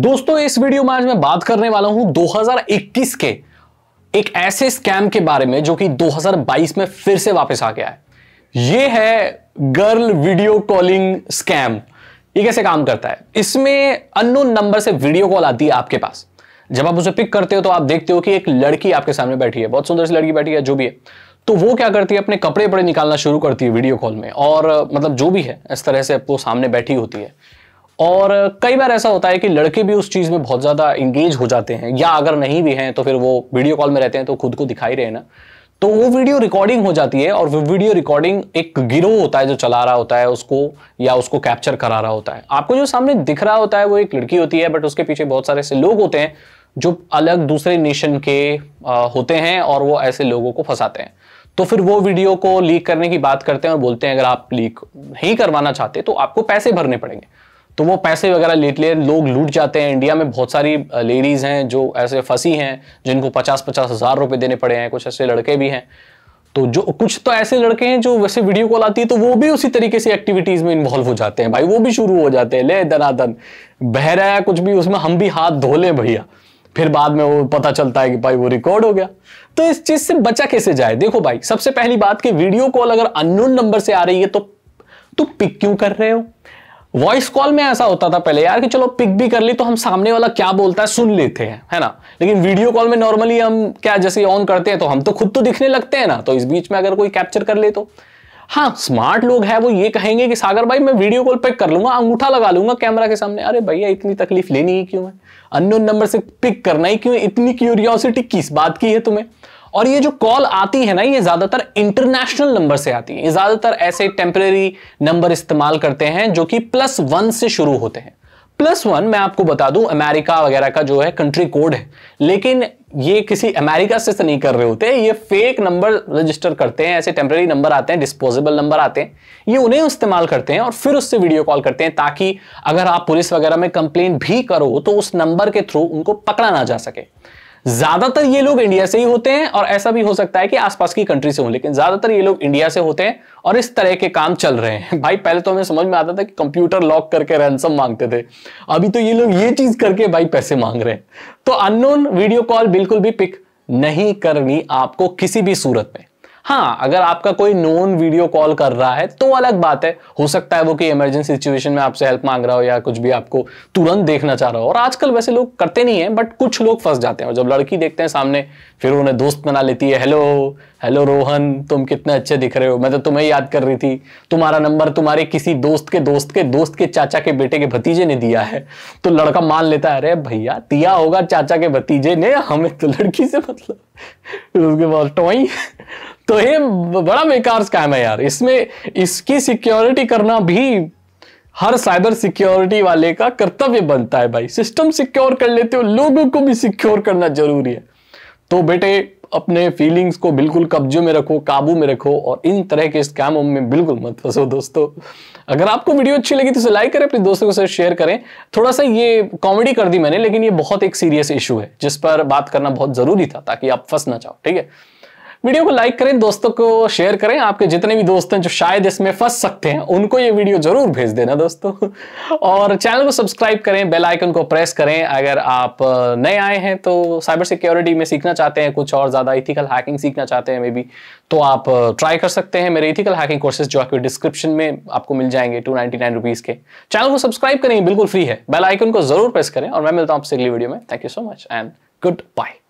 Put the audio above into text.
दोस्तों इस वीडियो में आज मैं बात करने वाला हूं 2021 के एक ऐसे स्कैम के बारे में जो कि 2022 में फिर से वापस आ गया है ये है गर्ल वीडियो कॉलिंग स्कैम ये कैसे काम करता है इसमें अननोन नंबर से वीडियो कॉल आती है आपके पास जब आप उसे पिक करते हो तो आप देखते हो कि एक लड़की आपके सामने बैठी है बहुत सुंदर सी लड़की बैठी है जो भी है तो वो क्या करती है अपने कपड़े पड़े निकालना शुरू करती है वीडियो कॉल में और मतलब जो भी है इस तरह से वो सामने बैठी होती है और कई बार ऐसा होता है कि लड़के भी उस चीज़ में बहुत ज़्यादा इंगेज हो जाते हैं या अगर नहीं भी हैं तो फिर वो वीडियो कॉल में रहते हैं तो खुद को दिखाई रहे ना तो वो वीडियो रिकॉर्डिंग हो जाती है और वो वीडियो रिकॉर्डिंग एक गिरोह होता है जो चला रहा होता है उसको या उसको कैप्चर करा रहा होता है आपको जो सामने दिख रहा होता है वो एक लड़की होती है बट उसके पीछे बहुत सारे ऐसे लोग होते हैं जो अलग दूसरे नेशन के होते हैं और वो ऐसे लोगों को फंसाते हैं तो फिर वो वीडियो को लीक करने की बात करते हैं और बोलते हैं अगर आप लीक नहीं करवाना चाहते तो आपको पैसे भरने पड़ेंगे तो वो पैसे वगैरह लेट ले लोग लूट जाते हैं इंडिया में बहुत सारी लेडीज़ हैं जो ऐसे फंसी हैं जिनको पचास पचास हज़ार रुपये देने पड़े हैं कुछ ऐसे लड़के भी हैं तो जो कुछ तो ऐसे लड़के हैं जो वैसे वीडियो कॉल आती है तो वो भी उसी तरीके से एक्टिविटीज़ में इन्वॉल्व हो जाते हैं भाई वो भी शुरू हो जाते हैं ले दनादन बह रहा है कुछ भी उसमें हम भी हाथ धो लें भैया फिर बाद में वो पता चलता है कि भाई वो रिकॉर्ड हो गया तो इस चीज़ से बचा कैसे जाए देखो भाई सबसे पहली बात कि वीडियो कॉल अगर अननोन नंबर से आ रही है तो तुम तो पिक क्यों कर रहे हो वॉइस कॉल में ऐसा होता था पहले यार कि चलो पिक भी कर ली तो हम सामने वाला क्या बोलता है सुन लेते हैं है ना लेकिन वीडियो कॉल में नॉर्मली हम क्या जैसे ऑन करते हैं तो हम तो खुद तो दिखने लगते हैं ना तो इस बीच में अगर कोई कैप्चर कर ले तो हाँ स्मार्ट लोग हैं वो ये कहेंगे कि सागर भाई मैं वीडियो कॉल पिक कर लूंगा अंगूठा लगा लूंगा कैमरा के सामने अरे भैया इतनी तकलीफ लेनी ही क्यों है अननोन नंबर से पिक करना ही क्यों इतनी क्यूरियोसिटी किस बात की है तुम्हें और ये जो कॉल आती है ना ये ज्यादातर इंटरनेशनल नंबर से आती है ज्यादातर ऐसे टेम्परेरी नंबर इस्तेमाल करते हैं जो कि प्लस वन से शुरू होते हैं प्लस वन मैं आपको बता दूं अमेरिका वगैरह का जो है कंट्री कोड है लेकिन ये किसी अमेरिका से तो नहीं कर रहे होते ये फेक नंबर रजिस्टर करते हैं ऐसे टेम्प्रेरी नंबर आते हैं डिस्पोजेबल नंबर आते हैं ये उन्हें इस्तेमाल करते हैं और फिर उससे वीडियो कॉल करते हैं ताकि अगर आप पुलिस वगैरह में कंप्लेन भी करो तो उस नंबर के थ्रू उनको पकड़ा ना जा सके ज्यादातर ये लोग इंडिया से ही होते हैं और ऐसा भी हो सकता है कि आसपास की कंट्री से हो लेकिन ज्यादातर ये लोग इंडिया से होते हैं और इस तरह के काम चल रहे हैं भाई पहले तो हमें समझ में आता था कि कंप्यूटर लॉक करके रैनसम मांगते थे अभी तो ये लोग ये चीज करके भाई पैसे मांग रहे हैं तो अननोन वीडियो कॉल बिल्कुल भी पिक नहीं करनी आपको किसी भी सूरत में हाँ अगर आपका कोई नोन वीडियो कॉल कर रहा है तो अलग बात है हो सकता है वो कि इमरजेंसी सिचुएशन में आपसे हेल्प मांग रहा हो या कुछ भी आपको तुरंत देखना चाह रहा हो और आजकल वैसे लोग करते नहीं है बट कुछ लोग फंस जाते हैं और जब लड़की देखते हैं सामने फिर उन्हें दोस्त बना लेती है हेलो हेलो रोहन तुम कितने अच्छे दिख रहे हो मैं तो तुम्हें याद कर रही थी तुम्हारा नंबर तुम्हारे किसी दोस्त के दोस्त के दोस्त के चाचा के बेटे के भतीजे ने दिया है तो लड़का मान लेता है अरे भैया दिया होगा चाचा के भतीजे ने हमें तो लड़की से मतलब उसके बाद तो ये बड़ा बेकार स्कैम है यार इसमें इसकी सिक्योरिटी करना भी हर साइबर सिक्योरिटी वाले का कर्तव्य बनता है भाई सिस्टम सिक्योर कर लेते हो लोगों को भी सिक्योर करना जरूरी है तो बेटे अपने फीलिंग्स को बिल्कुल कब्जे में रखो काबू में रखो और इन तरह के स्कैमों में बिल्कुल मत फंसो दोस्तों अगर आपको वीडियो अच्छी लगी तो इसे लाइक करें अपने दोस्तों के साथ शेयर करें थोड़ा सा ये कॉमेडी कर दी मैंने लेकिन ये बहुत एक सीरियस इशू है जिस पर बात करना बहुत ज़रूरी था ताकि आप फंस ना जाओ ठीक है वीडियो को लाइक करें दोस्तों को शेयर करें आपके जितने भी दोस्त हैं जो शायद इसमें फंस सकते हैं उनको ये वीडियो जरूर भेज देना दोस्तों और चैनल को सब्सक्राइब करें बेल आइकन को प्रेस करें अगर आप नए आए हैं तो साइबर सिक्योरिटी में सीखना चाहते हैं कुछ और ज़्यादा इथिकल हैकिंग सीखना चाहते हैं मे बी तो आप ट्राई कर सकते हैं मेरे इथिकल हैकिंग कोर्सेज जो आपके डिस्क्रिप्शन में आपको मिल जाएंगे टू नाइन्टी के चैनल को सब्सक्राइब करें बिल्कुल फ्री है बेल आइकन को जरूर प्रेस करें और मैं मिलता हूँ आपसे अगली वीडियो में thank you so much and good bye